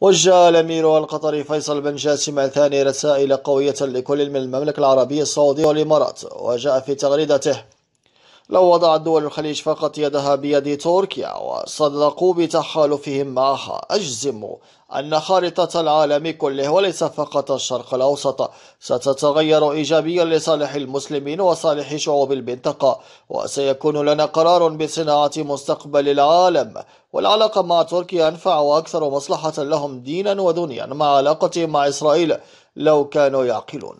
وجه الأمير القطري فيصل بن جاسم ثاني رسائل قوية لكل من المملكة العربية السعودية والإمارات وجاء في تغريدته لو وضعت دول الخليج فقط يدها بيد تركيا وصدقوا بتحالفهم معها أجزم أن خارطة العالم كله وليس فقط الشرق الأوسط ستتغير إيجابيا لصالح المسلمين وصالح شعوب المنطقة وسيكون لنا قرار بصناعة مستقبل العالم والعلاقة مع تركيا أنفع وأكثر مصلحة لهم دينا ودنيا مع علاقتهم مع إسرائيل لو كانوا يعقلون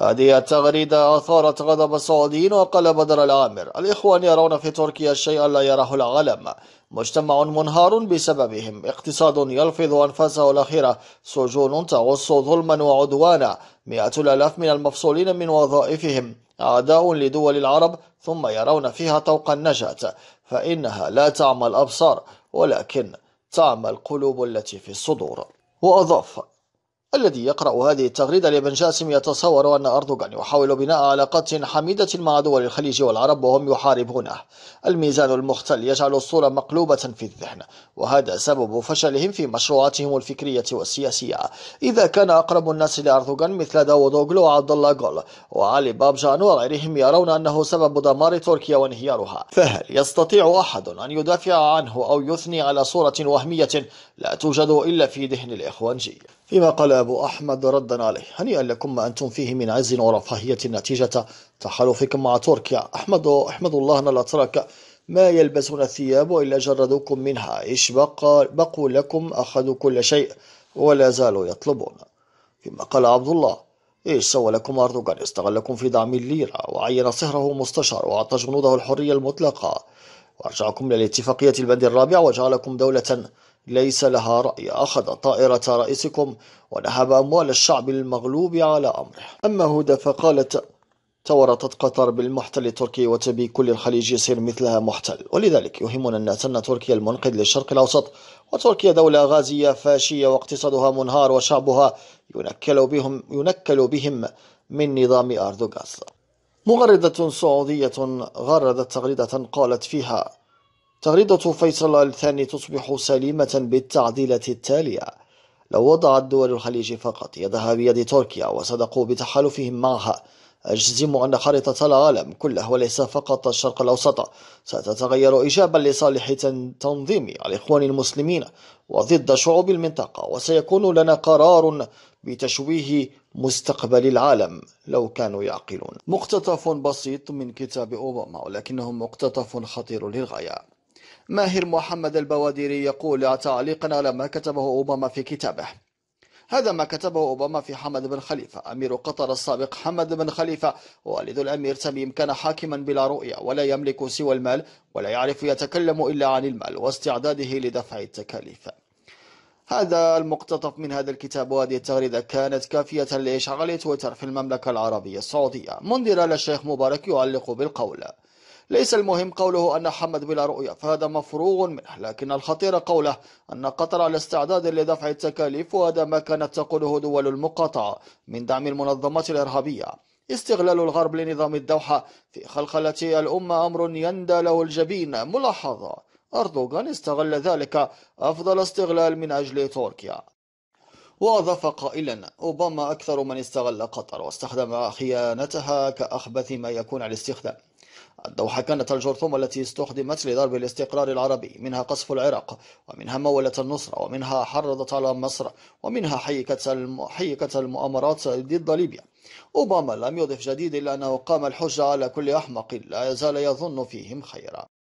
هذه التغريدة أثارت غضب السعوديين وقال بدر العامر الإخوان يرون في تركيا شيئا لا يراه العالم مجتمع منهار بسببهم اقتصاد يلفظ أنفاسه الأخيرة سجون تغص ظلما وعدوانا مئة الألاف من المفصولين من وظائفهم أعداء لدول العرب ثم يرون فيها طوق النجاة فإنها لا تعمى الأبصار ولكن تعمى القلوب التي في الصدور وأضاف الذي يقرأ هذه التغريدة لابن جاسم يتصور أن أردوغان يحاول بناء علاقات حميدة مع دول الخليج والعرب وهم يحاربونه الميزان المختل يجعل الصورة مقلوبة في الذهن وهذا سبب فشلهم في مشروعاتهم الفكرية والسياسية إذا كان أقرب الناس لأردوغان مثل داوود أوغلو وعبد الله غول وعلي بابجان وغيرهم يرون أنه سبب دمار تركيا وانهيارها فهل يستطيع أحد أن يدافع عنه أو يثني على صورة وهمية لا توجد إلا في ذهن الإخوانجي فيما قال أبو أحمد ردا عليه هنيئا لكم ما أنتم فيه من عز ورفاهية نتيجة تحالفكم مع تركيا أحمد أحمد الله أن الأتراك ما يلبسون الثياب إلا جردوكم منها إيش بقى بقوا لكم أخذوا كل شيء ولا زالوا يطلبون فيما قال عبد الله إيش سوى لكم أردوغان استغلكم في دعم الليرة وعين صهره مستشار وأعطى جنوده الحرية المطلقة وأرجعكم للاتفاقية البند الرابع وجعلكم دولة ليس لها رأي أخذ طائرة رئيسكم ونهب أموال الشعب المغلوب على أمره أما هدى فقالت تورطت قطر بالمحتل التركي وتبي كل الخليج يصير مثلها محتل ولذلك يهمنا الناس أن تركيا المنقذ للشرق الأوسط وتركيا دولة غازية فاشية واقتصادها منهار وشعبها ينكل بهم, ينكل بهم من نظام أردوغاز مغردة سعودية غردت تغريدة قالت فيها تغريدة فيصل الثاني تصبح سليمة بالتعديلة التالية لو وضعت دول الخليج فقط يدها بيد تركيا وصدقوا بتحالفهم معها أجزم أن خريطة العالم كله وليس فقط الشرق الأوسط ستتغير إيجابا لصالح تنظيم الإخوان المسلمين وضد شعوب المنطقة وسيكون لنا قرار بتشويه مستقبل العالم لو كانوا يعقلون مقتطف بسيط من كتاب أوباما ولكنه مقتطف خطير للغاية ماهر محمد البواديري يقول تعليقا على ما كتبه أوباما في كتابه هذا ما كتبه أوباما في حمد بن خليفة أمير قطر السابق حمد بن خليفة والد الأمير تميم كان حاكما بلا رؤية ولا يملك سوى المال ولا يعرف يتكلم إلا عن المال واستعداده لدفع التكاليف هذا المقتطف من هذا الكتاب وهذه التغريدة كانت كافية لإشعال تويتر في المملكة العربية السعودية منذر الشيخ مبارك يعلق بالقول ليس المهم قوله أن حمد بلا رؤية فهذا مفروغ منه لكن الخطير قوله أن قطر على استعداد لدفع التكاليف وهذا ما كانت تقوله دول المقاطعة من دعم المنظمات الإرهابية استغلال الغرب لنظام الدوحة في خلخلة الأمة أمر يندى له الجبين ملاحظة أردوغان استغل ذلك أفضل استغلال من أجل تركيا وأضاف قائلا أوباما أكثر من استغل قطر واستخدم خيانتها كأخبث ما يكون على الاستخدام الدوحة كانت الجرثومة التي استخدمت لضرب الاستقرار العربي منها قصف العراق ومنها مولة النصرة ومنها حرضت على مصر ومنها حيكت المؤامرات ضد ليبيا أوباما لم يضف جديد إلا أنه قام الحجة على كل أحمق لا يزال يظن فيهم خيرا